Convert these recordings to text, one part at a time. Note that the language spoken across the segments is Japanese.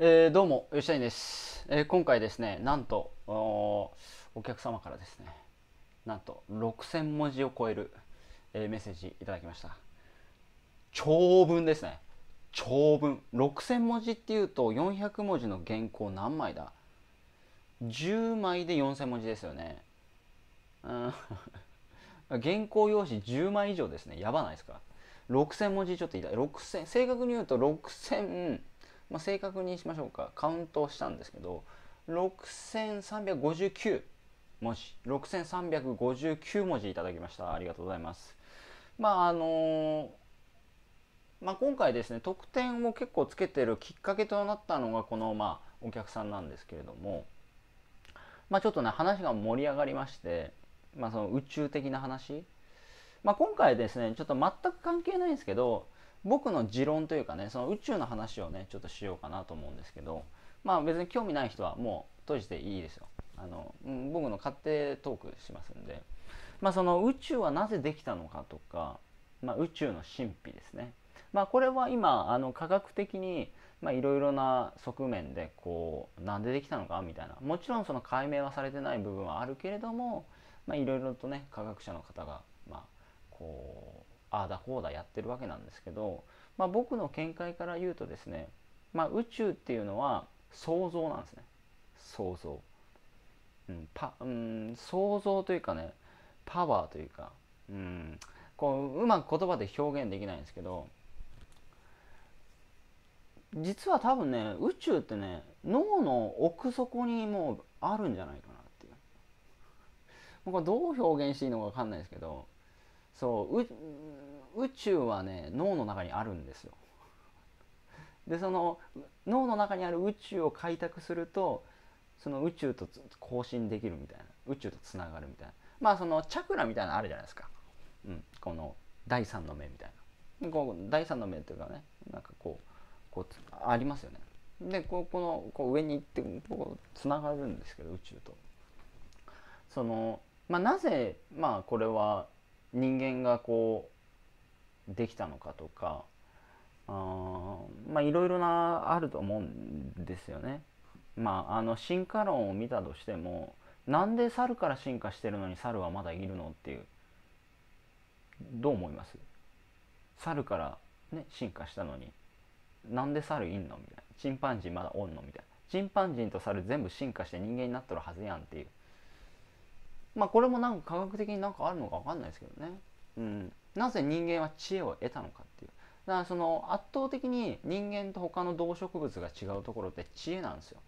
えー、どうも吉谷です、えー、今回ですねなんとお客様からですねなんと6000文字を超える、えー、メッセージいただきました長文ですね長文6000文字っていうと400文字の原稿何枚だ10枚で4000文字ですよねうん 原稿用紙10枚以上ですねやばないですか6000文字ちょっといた6000正確に言うと6000まあ、正確にしましょうかカウントしたんですけど6359文字6359文字いただきましたありがとうございますまああのー、まあ、今回ですね得点を結構つけてるきっかけとなったのがこの、まあ、お客さんなんですけれども、まあ、ちょっとね話が盛り上がりまして、まあ、その宇宙的な話、まあ、今回ですねちょっと全く関係ないんですけど僕の持論というかねその宇宙の話をねちょっとしようかなと思うんですけどまあ別に興味ない人はもう閉じていいですよあの僕の勝手トークしますんで、まあ、その宇宙はなぜできたのかとか、まあ、宇宙の神秘ですね、まあ、これは今あの科学的にいろいろな側面でこうなんでできたのかみたいなもちろんその解明はされてない部分はあるけれどもいろいろとね科学者の方がまあこうああだこうだやってるわけなんですけど、まあ、僕の見解から言うとですね、まあ、宇宙っていうのは想像なんですね想像、うんパうん、想像というかねパワーというか、うん、こううまく言葉で表現できないんですけど実は多分ね宇宙ってね脳の奥底にもうあるんじゃないかなっていう僕はどう表現していいのか分かんないですけどそう宇宙はね脳の中にあるんですよでその脳の中にある宇宙を開拓するとその宇宙と交信できるみたいな宇宙とつながるみたいなまあそのチャクラみたいなのあるじゃないですか、うん、この第三の目みたいなこう第三の目というかねなんかこうこうありますよねでここのこう上に行ってこうつながるんですけど宇宙とその、まあ、なぜ、まあ、これは人間がこうできたのかとかあまあいろいろなあると思うんですよね。まあ、あの進化論を見たとしてもなんで猿から進化してるのに猿はまだいるのっていうどう思います猿から、ね、進化したのになんで猿いんのみたいなチンパンジーまだおんのみたいなチンパンジーと猿全部進化して人間になっとるはずやんっていうまあこれもなんか科学的になんかあるのか分かんないですけどね、うん、なぜ人間は知恵を得たのかっていうだからその圧倒的に人間と他の動植物が違うところって知恵なんですよ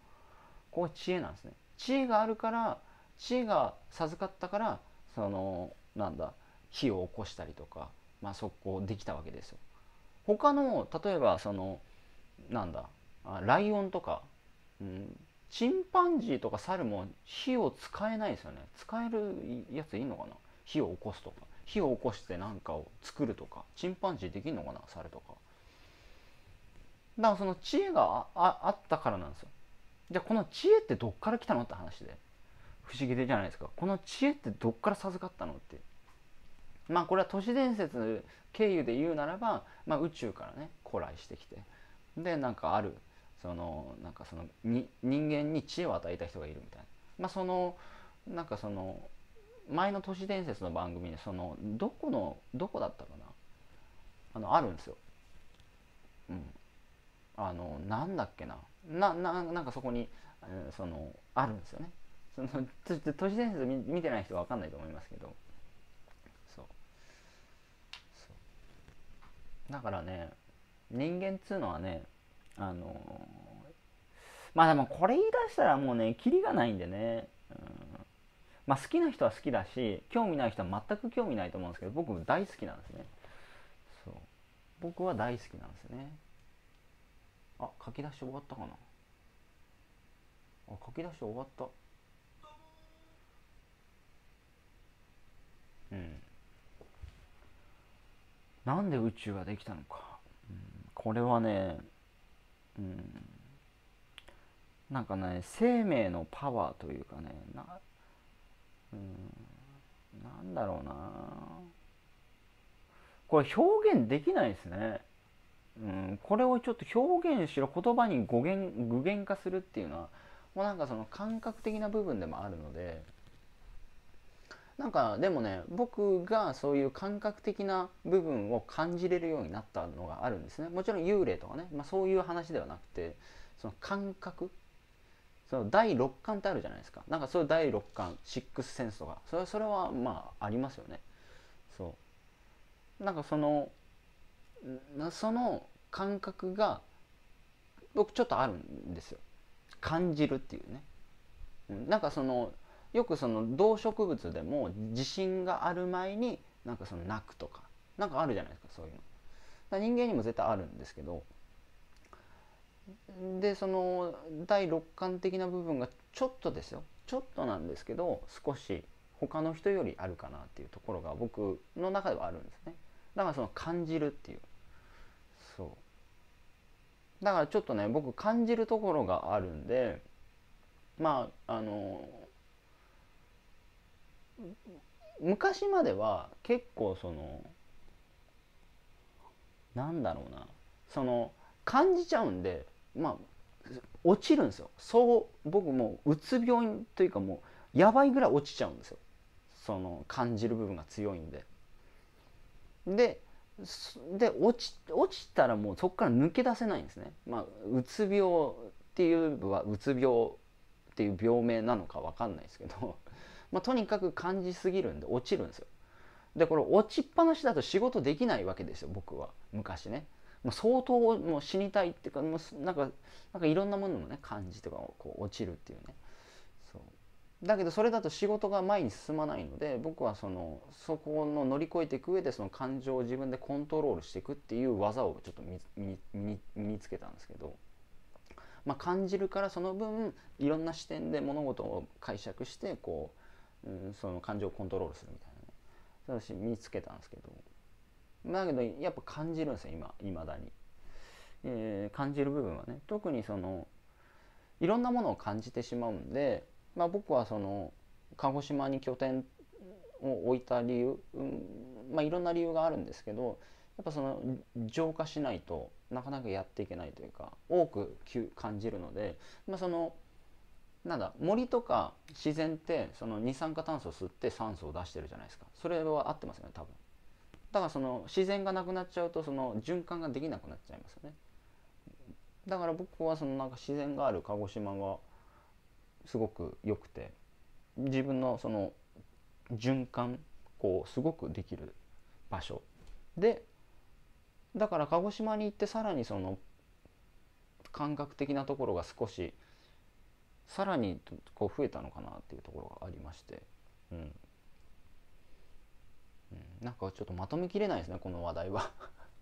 ここ知恵なんですね知恵があるから知恵が授かったからそのなんだ火を起こしたりとか、まあ、速攻できたわけですよ他の例えばそのなんだライオンとか、うん、チンパンジーとか猿も火を使えないですよね使えるやついいのかな火を起こすとか火を起こして何かを作るとかチンパンジーできんのかな猿とかだからその知恵がああったからなんですよじゃあこの知恵ってどっから来たのって話で不思議でじゃないですかこの知恵ってどっから授かったのってまあこれは都市伝説経由で言うならば、まあ、宇宙からね古来してきてでなんかあるそのなんかそのに人間に知恵を与えた人がいるみたいな、まあ、そのなんかその前の都市伝説の番組でそのどこのどこだったかなあのあるんですよ。うん、あのなんだっけななななんかそこに、うん、そのあるんですよね。その都市伝説見てない人は分かんないと思いますけどそうそうだからね人間っつうのはねあのまあでもこれ言い出したらもうねキリがないんでね、うんまあ、好きな人は好きだし興味ない人は全く興味ないと思うんですけど僕大好きなんですねそう僕は大好きなんですねあ書き出し終わったかなあ書き出し終わったうんなんで宇宙ができたのか、うん、これはねうん、なんかね生命のパワーというかねな,、うん、なんだろうなこれ表現できないですね、うん、これをちょっと表現しろ言葉に語源具現化するっていうのはもうなんかその感覚的な部分でもあるので。なんかでもね僕がそういう感覚的な部分を感じれるようになったのがあるんですねもちろん幽霊とかね、まあ、そういう話ではなくてその感覚その第六感ってあるじゃないですかなんかそういう第六感シックスセンスとかそれそれはまあありますよねそうなんかそのその感覚が僕ちょっとあるんですよ感じるっていうねなんかそのよくその動植物でも地震がある前になんかその泣くとかなんかあるじゃないですかそういうの。だ人間にも絶対あるんですけどでその第六感的な部分がちょっとですよちょっとなんですけど少し他の人よりあるかなっていうところが僕の中ではあるんですねだからその感じるっていうそうだからちょっとね僕感じるところがあるんでまああの昔までは結構そのなんだろうなその感じちゃうんでまあ落ちるんですよそう僕もううつ病というかもうやばいぐらい落ちちゃうんですよその感じる部分が強いんで。でで落ち落ちたらもうそこから抜け出せないんですね。まあ、うつ病っていうはうつ病っていう病名なのか分かんないですけどまあ、とにかく感じすぎるんで落ちるんですよでこれ落ちっぱなしだと仕事できないわけですよ僕は昔ねもう相当もう死にたいっていうかもうなんかなんかいろんなもののね感じとかこう落ちるっていうねそうだけどそれだと仕事が前に進まないので僕はそのそこの乗り越えていく上でその感情を自分でコントロールしていくっていう技をちょっと身につけたんですけど。まあ、感じるからその分いろんな視点で物事を解釈してこううん、その感情をコントロールするみたいなね私身につけたんですけどだけどやっぱ感じるんですよ今いまだに、えー、感じる部分はね特にそのいろんなものを感じてしまうんで、まあ、僕はその鹿児島に拠点を置いた理由、うんまあ、いろんな理由があるんですけどやっぱその浄化しないとなかなかやっていけないというか多く感じるので、まあ、そのなんだ森とか自然ってその二酸化炭素を吸って酸素を出してるじゃないですかそれは合ってますよね多分だからその自然がなくなっちゃうとその循環ができなくなっちゃいますよねだから僕はそのなんか自然がある鹿児島がすごく良くて自分のその循環こうすごくできる場所でだから鹿児島に行ってさらにその感覚的なところが少しさらにこう増えたのかなっていうところがありまして、うん、うん、なんかちょっとまとめきれないですねこの話題は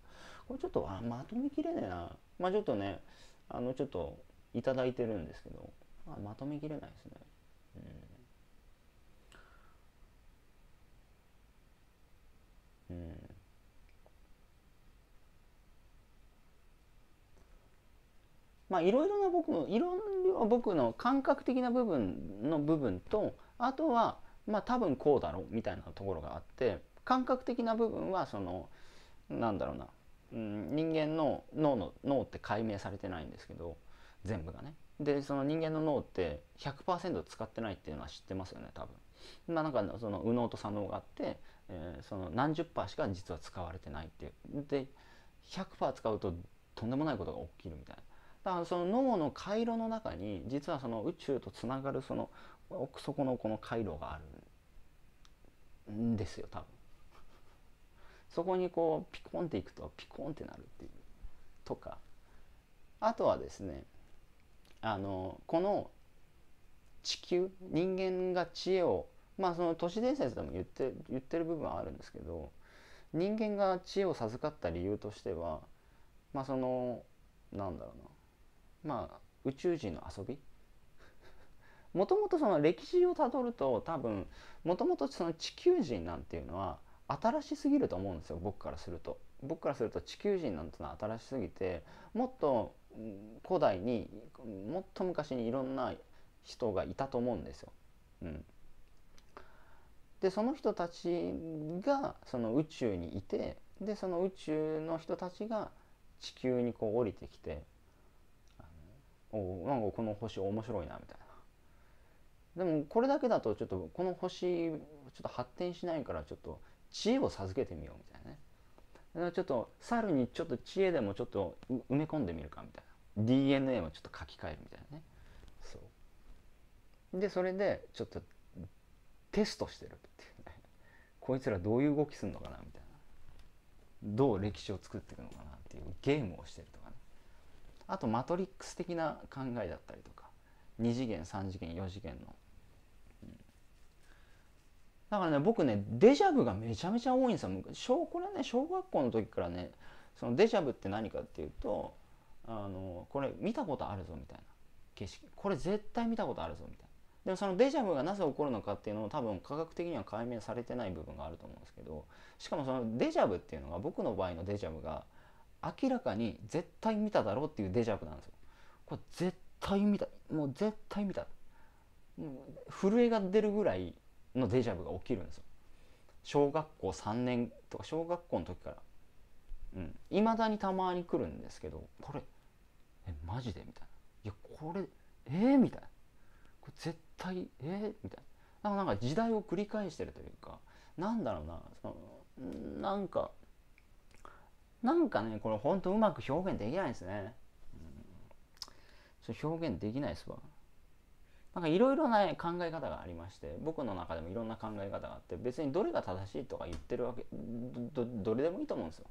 これちょっとあまとめきれねえなまあちょっとねあのちょっと頂いてるんですけど、まあ、まとめきれないですね、うん、うんまあいろいろな僕いろいろ僕の感覚的な部分の部分とあとはまあ多分こうだろうみたいなところがあって感覚的な部分はそのなんだろうな、うん、人間の脳の脳って解明されてないんですけど全部がねでその人間の脳って100%使ってないっていうのは知ってますよね多分。まあ、なんかその右脳と左脳があって、えー、その何十パーしか実は使われてないっていうで100%使うととんでもないことが起きるみたいなだからその脳の回路の中に実はその宇宙とつながるその奥底のこの回路があるんですよ多分。そこにこうピコンっていくとピコンってなるっていうとかあとはですねあのこの地球人間が知恵をまあその都市伝説でも言って言ってる部分はあるんですけど人間が知恵を授かった理由としてはまあそのなんだろうなまあ、宇宙人の遊び もともとその歴史をたどると多分もともとその地球人なんていうのは新しすぎると思うんですよ僕からすると。僕からすると地球人なんてのは新しすぎてもっと古代にもっと昔にいろんな人がいたと思うんですよ。うん、でその人たちがその宇宙にいてでその宇宙の人たちが地球にこう降りてきておなんかこの星面白いなみたいなでもこれだけだとちょっとこの星ちょっと発展しないからちょっと知恵を授けてみようみたいなねちょっと猿にちょっと知恵でもちょっと埋め込んでみるかみたいな DNA もちょっと書き換えるみたいなねそうでそれでちょっとテストしてるっていうねこいつらどういう動きするのかなみたいなどう歴史を作っていくのかなっていうゲームをしてるとかあとマトリックス的な考えだったりとか2次元3次元4次元の、うん、だからね僕ねデジャブがめちゃめちゃ多いんですよ小これね小学校の時からねそのデジャブって何かっていうとあのこれ見たことあるぞみたいな景色これ絶対見たことあるぞみたいなでもそのデジャブがなぜ起こるのかっていうのも多分科学的には解明されてない部分があると思うんですけどしかもそのデジャブっていうのが僕の場合のデジャブが明らかに絶対見ただろうっていうデジャブなんですよこれ絶対見たもう絶対見た震えが出るぐらいのデジャブが起きるんですよ小学校3年とか小学校の時からいま、うん、だにたまに来るんですけどこれえマジでみたいないやこれえー、みたいなこれ絶対えー、みたいななんか時代を繰り返してるというかなんだろうなそのなんかなんかねこれほんとうまく表現できないですね、うん、そょ表現できないですわなんかいろいろな考え方がありまして僕の中でもいろんな考え方があって別にどれが正しいとか言ってるわけどれでもいいと思うんですよ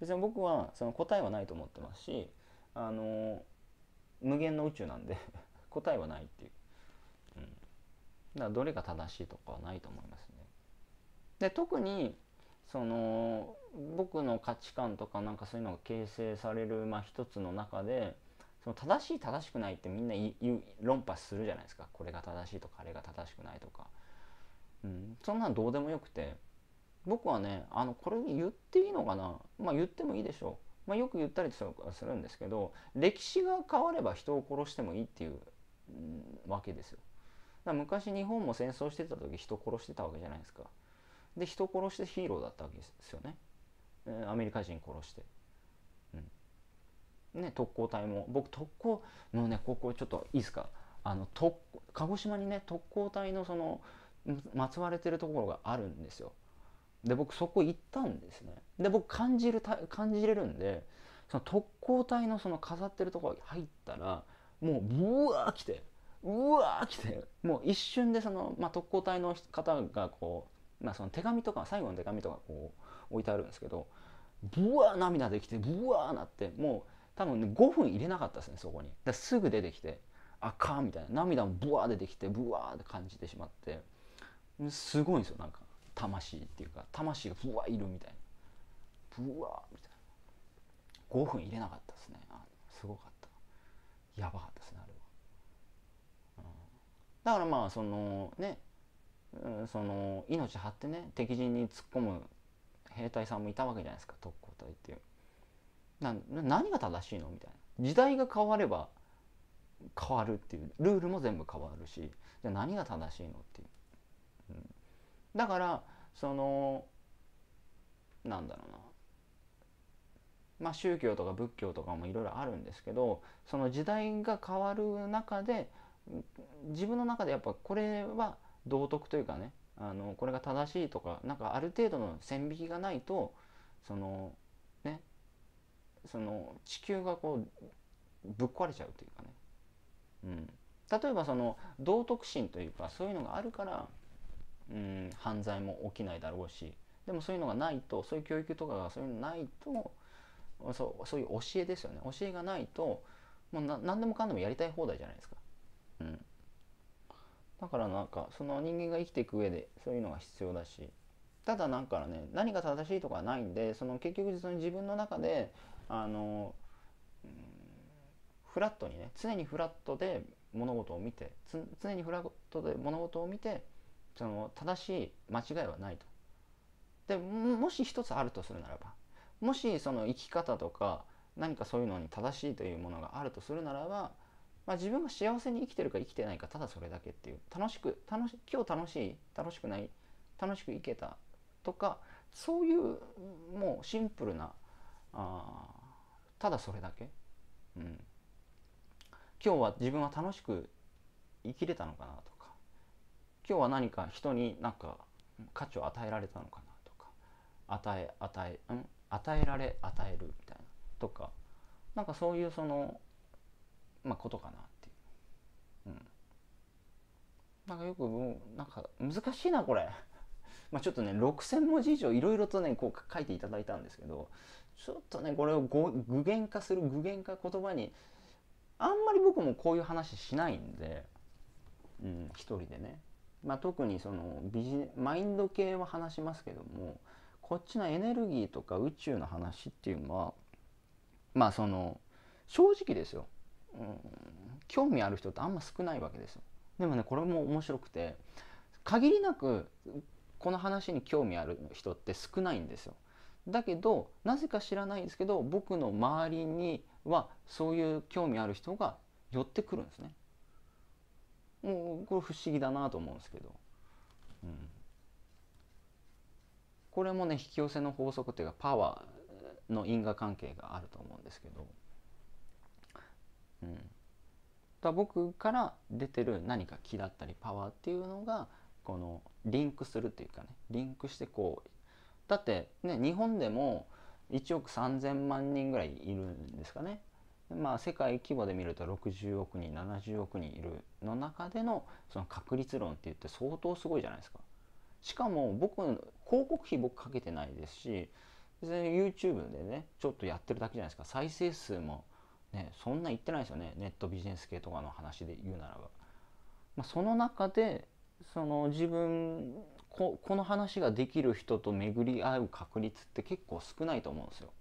別に僕はその答えはないと思ってますしあの無限の宇宙なんで 答えはないっていう、うん、だからどれが正しいとかはないと思いますねで特にその僕の価値観とかなんかそういうのが形成される、まあ、一つの中でその正しい正しくないってみんな論破するじゃないですかこれが正しいとかあれが正しくないとか、うん、そんなんどうでもよくて僕はねあのこれ言っていいのかなまあ言ってもいいでしょう、まあ、よく言ったりするんですけど歴史が変われば人を殺してもいいっていう、うん、わけですよ。だ昔日本も戦争してた時人殺してたわけじゃないですか。で人殺してヒーローだったわけですよね、アメリカ人殺して、うん、ね特攻隊も僕特攻のねここちょっといいですかあの特鹿児島にね特攻隊のそのまつわれてるところがあるんですよで僕そこ行ったんですねで僕感じる感じれるんでその特攻隊のその飾ってるところに入ったらもうブワー来てうわー来てもう一瞬でその、まあ、特攻隊の方がこうまあ、その手紙とか最後の手紙とかこう置いてあるんですけどブワー涙できてブワーなってもう多分ね5分入れなかったですねそこにだすぐ出てきてあかんみたいな涙もブワー出てきてブワーって感じてしまってすごいんですよなんか魂っていうか魂がブワーいるみたいなブワーみたいな5分入れなかったですねあすごかったやばかったですねあれは、うん、だからまあそのねうん、その命張ってね敵陣に突っ込む兵隊さんもいたわけじゃないですか特攻隊っていうな何が正しいのみたいな時代が変われば変わるっていうルールも全部変わるしじゃ何が正しいのっていう、うん、だからそのなんだろうなまあ宗教とか仏教とかもいろいろあるんですけどその時代が変わる中で自分の中でやっぱこれは道徳というかねあのこれが正しいとかなんかある程度の線引きがないとそのねその地球がこうぶっ壊れちゃうというかね、うん、例えばその道徳心というかそういうのがあるから、うん、犯罪も起きないだろうしでもそういうのがないとそういう教育とかがそういうのないとそうそういう教えですよね教えがないともう何でもかんでもやりたい放題じゃないですか。うんだからなんかその人間が生きていく上でそういうのが必要だしただなんかね何が正しいとかはないんでその結局その自分の中であの、うん、フラットにね常にフラットで物事を見て常にフラットで物事を見てその正しい間違いはないと。でもし一つあるとするならばもしその生き方とか何かそういうのに正しいというものがあるとするならばまあ、自分が幸せに生きてるか生きてないかただそれだけっていう楽しく楽し今日楽しい楽しくない楽しく生けたとかそういうもうシンプルなあただそれだけ、うん、今日は自分は楽しく生きれたのかなとか今日は何か人になんか価値を与えられたのかなとか与え与えん与えられ与えるみたいなとかなんかそういうそのまあ、ことかなっていう。うん、なんかよくもうなんか難しいなこれ。まあ、ちょっとね6,000文字以上いろいろとねこう書いていただいたんですけどちょっとねこれを具現化する具現化言葉にあんまり僕もこういう話しないんで、うん、一人でね、まあ、特にそのビジマインド系は話しますけどもこっちのエネルギーとか宇宙の話っていうのはまあその正直ですよ興味ある人ってあんま少ないわけですよ。でもねこれも面白くて限りなくこの話に興味ある人って少ないんですよ。だけどなぜか知らないんですけど僕の周りにはそういう興味ある人が寄ってくるんですね。もうこれ不思議だなと思うんですけど。うん、これもね引き寄せの法則というかパワーの因果関係があると思うんですけど。うん、だ僕から出てる何か気だったりパワーっていうのがこのリンクするっていうかねリンクしてこうだってね日本でも1億3,000万人ぐらいいるんですかね。まあ、世界規模で見ると60億人70億人いるの中でのその確率論って言って相当すごいじゃないですか。しかも僕広告費僕かけてないですし別に YouTube でねちょっとやってるだけじゃないですか再生数もね、そんな言ってないですよねネットビジネス系とかの話で言うならば。まあ、その中でその自分ここの話ができる人と巡り合う確率って結構少ないと思うんですよ。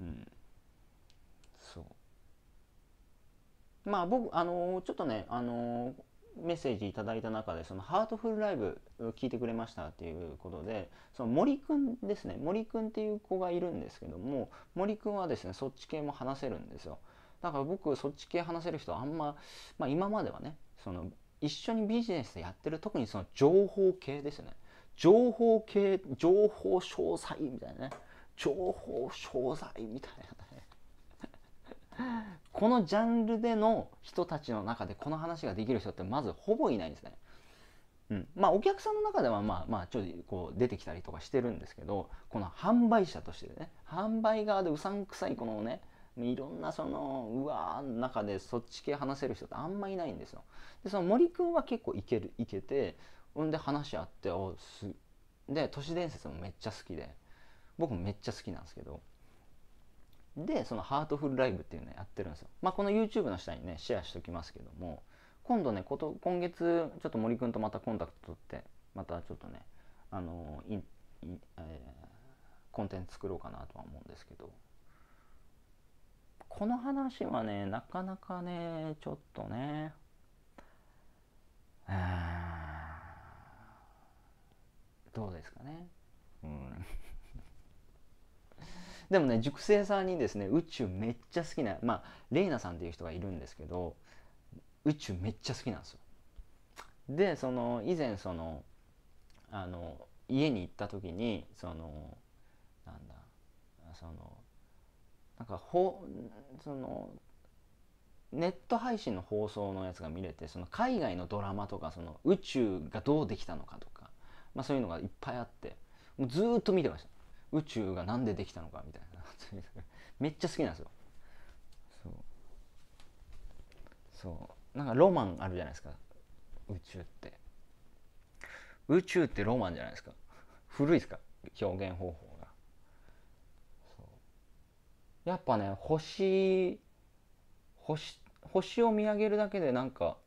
うん、そうまあ僕あのー、ちょっとねあのーメッセージいただいた中でそのハートフルライブ聞いてくれましたっていうことでその森くんですね森くんっていう子がいるんですけども森くんはですねそっち系も話せるんですよだから僕そっち系話せる人あんま、まあ、今まではねその一緒にビジネスでやってる特にその情報系ですよね情報系情報詳細みたいなね情報商材みたいなこのジャンルでの人たちの中でこの話ができる人ってまずほぼいないんですね。うん、まあお客さんの中ではまあまあちょっとこう出てきたりとかしてるんですけどこの販売者としてね販売側でうさんくさいこのねいろんなそのうわー中でそっち系話せる人ってあんまいないんですよ。でその森くんは結構いけるいけてほんで話し合っておすで都市伝説もめっちゃ好きで僕もめっちゃ好きなんですけど。でそのハートフルライブっていうのやってるんですよ。まあ、この YouTube の下にねシェアしときますけども今度ねこと今月ちょっと森くんとまたコンタクト取ってまたちょっとねあのー、えー、コンテンツ作ろうかなとは思うんですけどこの話はねなかなかねちょっとねどうですかねうんでもね塾生さんにですね宇宙めっちゃ好きなまあレイナさんっていう人がいるんですけど宇宙めっちゃ好きなんですよ。でその以前そのあの家に行った時にそのなんだそのなんかほそのネット配信の放送のやつが見れてその海外のドラマとかその宇宙がどうできたのかとか、まあ、そういうのがいっぱいあってもうずっと見てました宇宙がなんでできたのかみたいな めっちゃ好きなんですよそうそうなんかロマンあるじゃないですか宇宙って宇宙ってロマンじゃないですか古いですか表現方法がそうやっぱね星星星を見上げるだけでなんか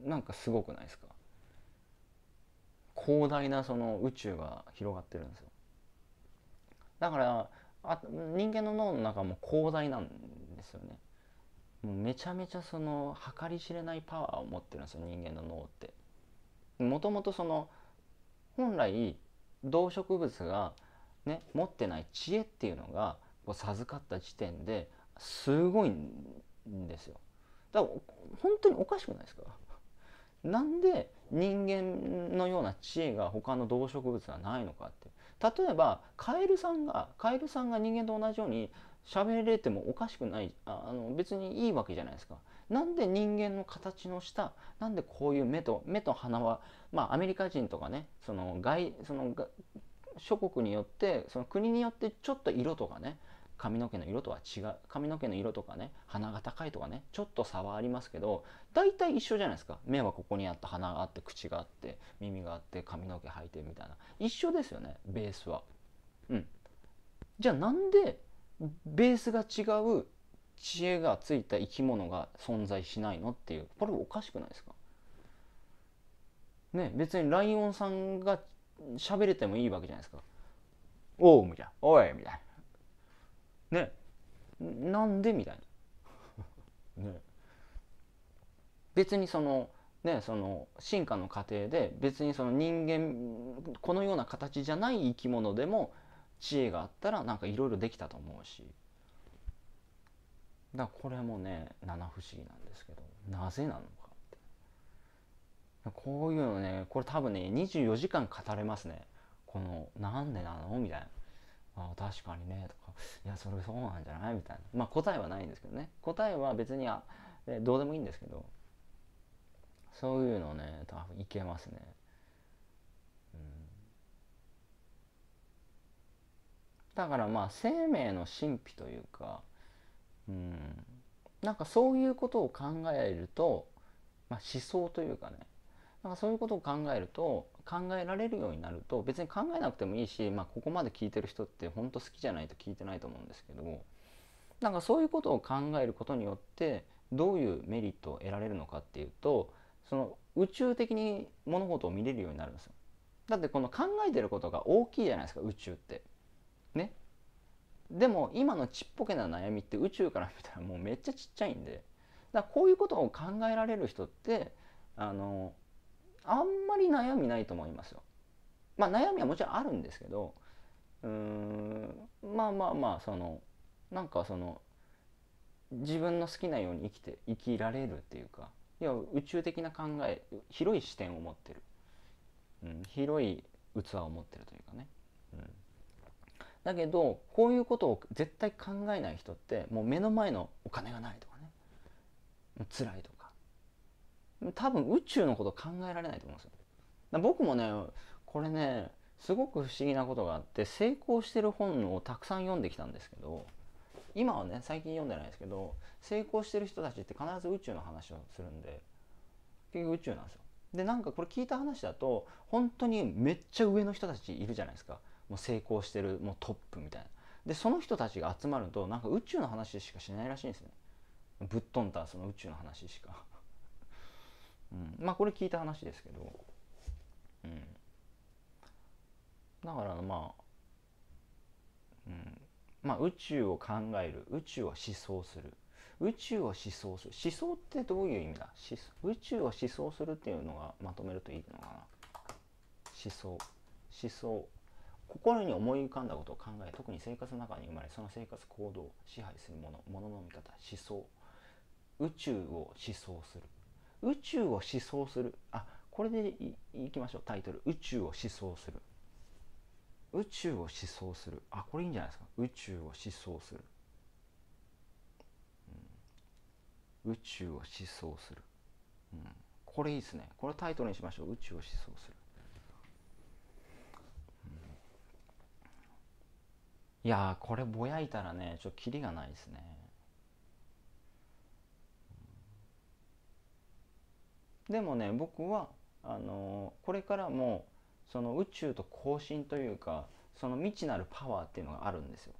なんかすごくないですか広大なその宇宙が広がってるんですよだからあ人間の脳の中も広大なんですよねもうめちゃめちゃその計り知れないパワーを持ってるんですよ人間の脳ってもともとその本来動植物がね持ってない知恵っていうのがこう授かった時点ですごいんですよだから本当におかしくないですかなんで人間のような知恵が他の動植物はないのかって例えばカエルさんがカエルさんが人間と同じように喋れてもおかしくないあの別にいいわけじゃないですか。なんで人間の形の下なんでこういう目と目と鼻はまあアメリカ人とかねその外その諸国によってその国によってちょっと色とかね髪の毛の色とは違う髪の毛の色とかね鼻が高いとかねちょっと差はありますけど大体一緒じゃないですか目はここにあって鼻があって口があって耳があって髪の毛生いてみたいな一緒ですよねベースは。うん、じゃあなんでベースが違う知恵がついた生き物が存在しないのっていうこれおかしくないですかね別にライオンさんが喋れてもいいわけじゃないですか。おうみたいな。おいみたいな。ねなんでみたいな ね別にそのねその進化の過程で別にその人間このような形じゃない生き物でも知恵があったらなんかいろいろできたと思うしだからこれもね七不思議なんですけどなぜなのかってこういうのねこれ多分ね24時間語れますねこのなんでなのみたいなあ確かにねとかいやそれそうなんじゃないみたいなまあ答えはないんですけどね答えは別にあどうでもいいんですけどそういうのね多分いけますねうんだからまあ生命の神秘というかうんなんかそういうことを考えると、まあ、思想というかねなんかそういうことを考えると考えられるようになると別に考えなくてもいいし、まあ、ここまで聞いてる人ってほんと好きじゃないと聞いてないと思うんですけどなんかそういうことを考えることによってどういうメリットを得られるのかっていうとその宇宙的に物事を見れるようになるんですよ。だってこの考えてることが大きいじゃないですか宇宙って。ね。でも今のちっぽけな悩みって宇宙から見たらもうめっちゃちっちゃいんでだこういうことを考えられる人ってあのあんまり悩みないと思いますよ。まあ悩みはもちろんあるんですけどうーんまあまあまあそのなんかその自分の好きなように生きて生きられるっていうか要は宇宙的な考え広い視点を持ってる、うん、広い器を持ってるというかね。うんだけどこういうことを絶対考えない人ってもう目の前のお金がないとかね辛いとか多分宇宙のこと考えられないと思うんですよ。僕もねこれねすごく不思議なことがあって成功してる本をたくさん読んできたんですけど今はね最近読んでないですけど成功してる人たちって必ず宇宙の話をするんで結局宇宙なんですよ。でなんかこれ聞いた話だと本当にめっちゃ上の人たちいるじゃないですかもう成功してるもうトップみたいな。でその人たちが集まるとなんか宇宙の話しかしないらしいんですね。ぶっ飛んだその宇宙の話しか。うん、まあこれ聞いた話ですけど、うん、だからまあ、うん、まあ宇宙を考える宇宙を思想する宇宙を思想する思想ってどういう意味だ宇宙を思想するっていうのがまとめるといいのかな思想思想心に思い浮かんだことを考え特に生活の中に生まれその生活行動を支配するものものの見方思想宇宙を思想する宇宙を思想するあこれでいいきましょうタイトル「宇宙を思想する」宇宙を思想するあこれいいんじゃないですか宇宙を思想する、うん、宇宙を思想する、うん、これいいですねこれタイトルにしましょう宇宙を思想する、うん、いやこれぼやいたらねちょっとキリがないですねでもね僕はあのこれからもその宇宙と交信というかその未知なるパワーっていうのがあるんですよ。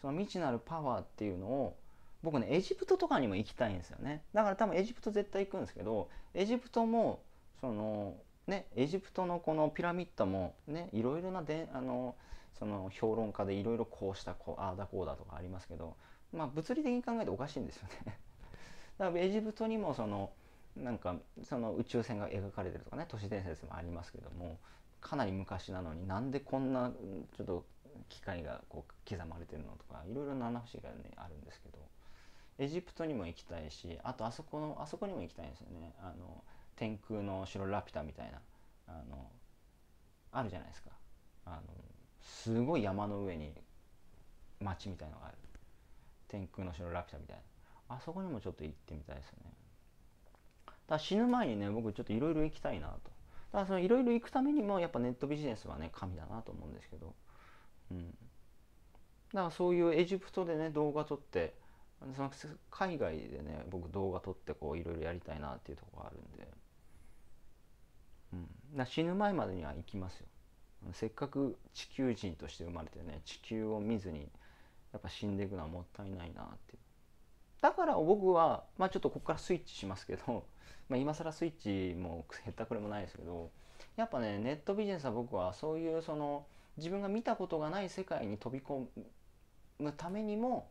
その未知なるパワーっていうのを僕ねエジプトとかにも行きたいんですよねだから多分エジプト絶対行くんですけどエジプトもそのねエジプトのこのピラミッドもねいろいろなであのその評論家でいろいろこうしたこうああだこうだとかありますけどまあ物理的に考えておかしいんですよね だからエジプトにもそのなんかその宇宙船が描かれてるとかね都市伝説もありますけどもかなり昔なのになんでこんなちょっと機械がこう刻まれてるのとかいろいろな話が、ね、あるんですけどエジプトにも行きたいしあとあそこのあそこにも行きたいんですよねあの天空の城ラピュタみたいなあのあるじゃないですかあのすごい山の上に町みたいのがある天空の城ラピュタみたいなあそこにもちょっと行ってみたいですよねだ死ぬ前にね僕ちょっといろいろ行きたいなとだからそのいろいろ行くためにもやっぱネットビジネスはね神だなと思うんですけどうんだからそういうエジプトでね動画撮ってその海外でね僕動画撮ってこういろいろやりたいなっていうとこがあるんで、うん、だ死ぬ前までには行きますよせっかく地球人として生まれてね地球を見ずにやっぱ死んでいくのはもったいないなってだから僕はまあちょっとここからスイッチしますけどまあ、今更スイッチも減ったくれもないですけどやっぱねネットビジネスは僕はそういうその自分が見たことがない世界に飛び込むためにも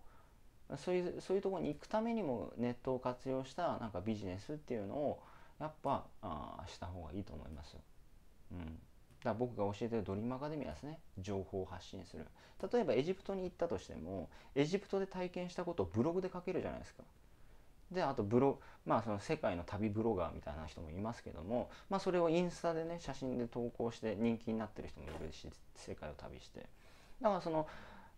そういうそういうところに行くためにもネットを活用したなんかビジネスっていうのをやっぱあした方がいいと思いますよ。うん、だ僕が教えてるドリームアカデミーはですね情報を発信する例えばエジプトに行ったとしてもエジプトで体験したことをブログで書けるじゃないですかであとブロまあその世界の旅ブロガーみたいな人もいますけども、まあ、それをインスタでね写真で投稿して人気になってる人もいるし世界を旅してだからその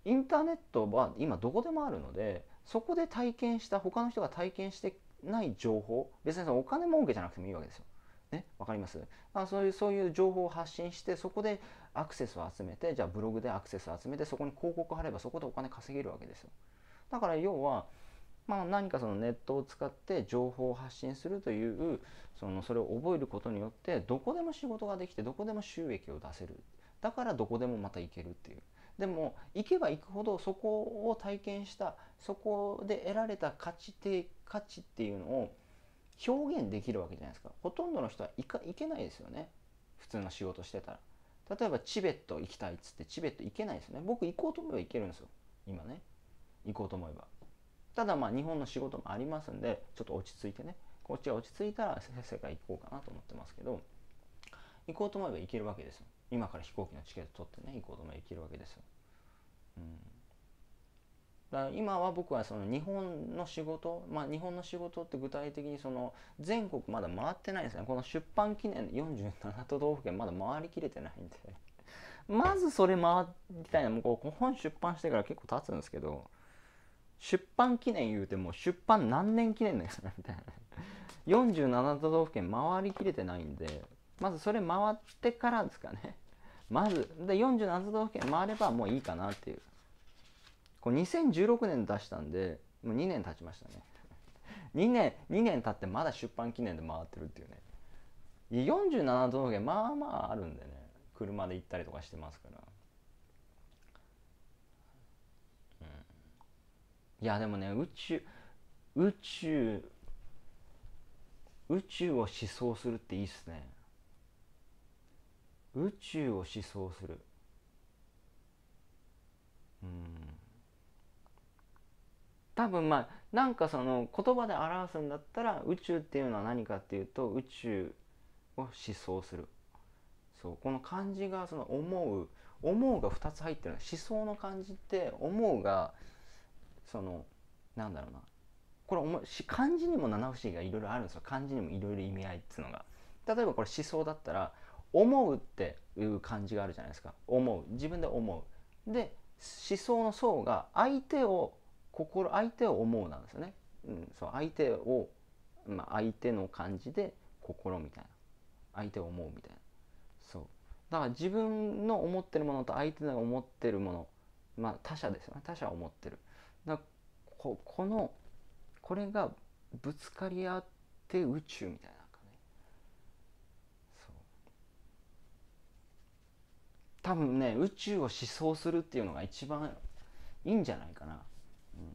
インターネットは今どこでもあるのでそこで体験した他の人が体験してない情報別にそのお金儲けじゃなくてもいいわけですよ。ね、分かりますあそういうそういう情報を発信してそこでアクセスを集めてじゃあブログでアクセスを集めてそこに広告を貼ればそこでお金稼げるわけですよだから要はまあ、何かそのネットを使って情報を発信するというそのそれを覚えることによってどこでも仕事ができてどこでも収益を出せるだからどこでもまた行けるっていうでも行けば行くほどそこを体験したそこで得られた価値て価値っていうのを表現できるわけじゃないですかほとんどの人は行か行けないですよね普通の仕事してたら例えばチベット行きたいっつってチベット行けないですよね僕行こうと思えば行けるんですよ今ね行こうと思えばただまあ日本の仕事もありますんでちょっと落ち着いてねこっちが落ち着いたら世界行こうかなと思ってますけど行こうと思えば行けるわけですよ今から飛行機のチケット取ってね行こうと思えば行けるわけですよ、うん、だから今は僕はその日本の仕事まあ日本の仕事って具体的にその全国まだ回ってないですねこの出版記念47都道府県まだ回りきれてないんでまずそれ回りたいなもうこう本出版してから結構経つんですけど出版記念言うても出版何年記念のやつなみたいな47都道府県回りきれてないんでまずそれ回ってからですかねまずで47都道府県回ればもういいかなっていうこう2016年出したんでもう2年経ちましたね2年2年経ってまだ出版記念で回ってるっていうね47都道府県まあまああるんでね車で行ったりとかしてますからいやでもね宇宙宇宙宇宙を思想するっていいっすね宇宙を思想するうん多分まあなんかその言葉で表すんだったら宇宙っていうのは何かっていうと宇宙を思想するそうこの漢字がその思う思うが2つ入ってる思想の漢字って思うが「そのなんだろうなこれおも漢字にも七不思議がいろいろあるんですよ漢字にもいろいろ意味合いっつうのが例えばこれ思想だったら「思う」っていう漢字があるじゃないですか「思う」自分で思うで思想の層が相手を心相手を思うなんですよね、うん、そう相手を、まあ、相手の感じで心みたいな相手を思うみたいなそうだから自分の思ってるものと相手の思ってるものまあ他者ですよね他者を思ってるだここのこれがぶつかり合って宇宙みたいな多分ね宇宙を思想するっていうのが一番いいんじゃないかな、うん、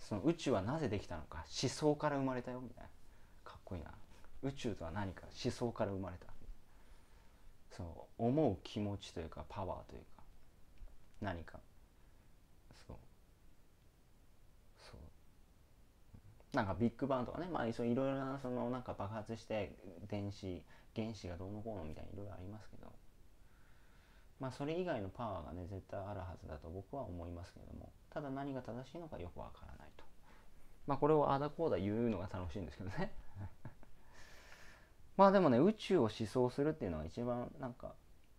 その宇宙はなぜできたのか思想から生まれたよみたいなかっこいいな宇宙とは何か思想から生まれたそう思う気持ちというかパワーというか何かなんかビッグバンとかねまあいろいろなそのなんか爆発して電子原子がどうのこうのみたいにいろいろありますけどまあそれ以外のパワーがね絶対あるはずだと僕は思いますけどもただ何が正しいのかよくわからないとまあこれをああだこうだ言うのが楽しいんですけどね まあでもね宇宙を思想するっていうのが一番なんか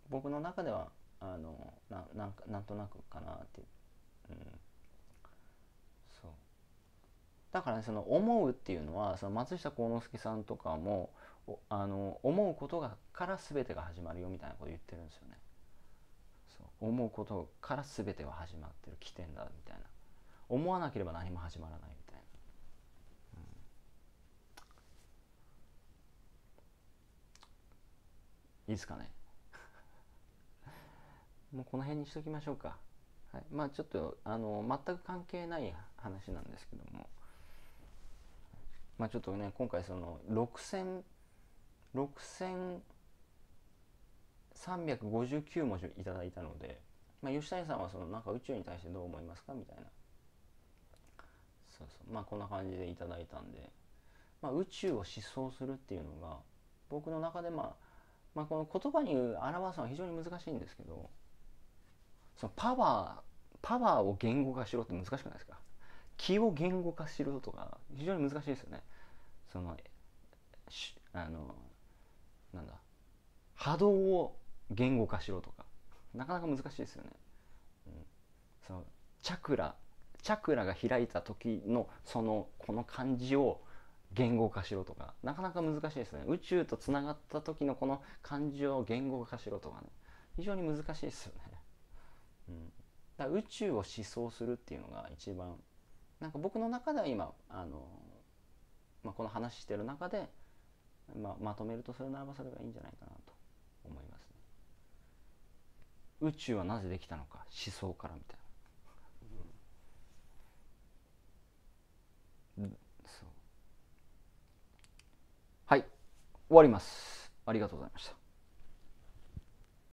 僕の中ではあのななんなんとなくかなってうんだから、ね、その思うっていうのはその松下幸之助さんとかもあの思うことがから全てが始まるよみたいなこと言ってるんですよね。そう思うことから全ては始まってる起点だみたいな思わなければ何も始まらないみたいな。うん、いいですかね もうこの辺にしときましょうか。はい、まあちょっとあの全く関係ない話なんですけども。まあ、ちょっとね今回その6000 6359文字いただいたので、まあ、吉谷さんはそのなんか宇宙に対してどう思いますかみたいなそうそうまあこんな感じでいただいたんで、まあ、宇宙を思想するっていうのが僕の中で、まあ、まあこの言葉に表すのは非常に難しいんですけどそのパワーパワーを言語化しろって難しくないですか気を言語化しろとか非常に難しいですよね。そのあのなんだ波動を言語化しろとかなかなか難しいですよね。うん、そのチャクラチャクラが開いた時のそのこの感じを言語化しろとかなかなか難しいですね宇宙とつながった時のこの感じを言語化しろとかね非常に難しいですよね、うん、だ宇宙を思想するっていうのが一番なんか僕の中では今あの、まあ、この話してる中で、まあ、まとめるとそれならばそれがいいんじゃないかなと思いますね。宇宙はなぜできたのか思想からみたいな。うはい終わります。ありがとうございました。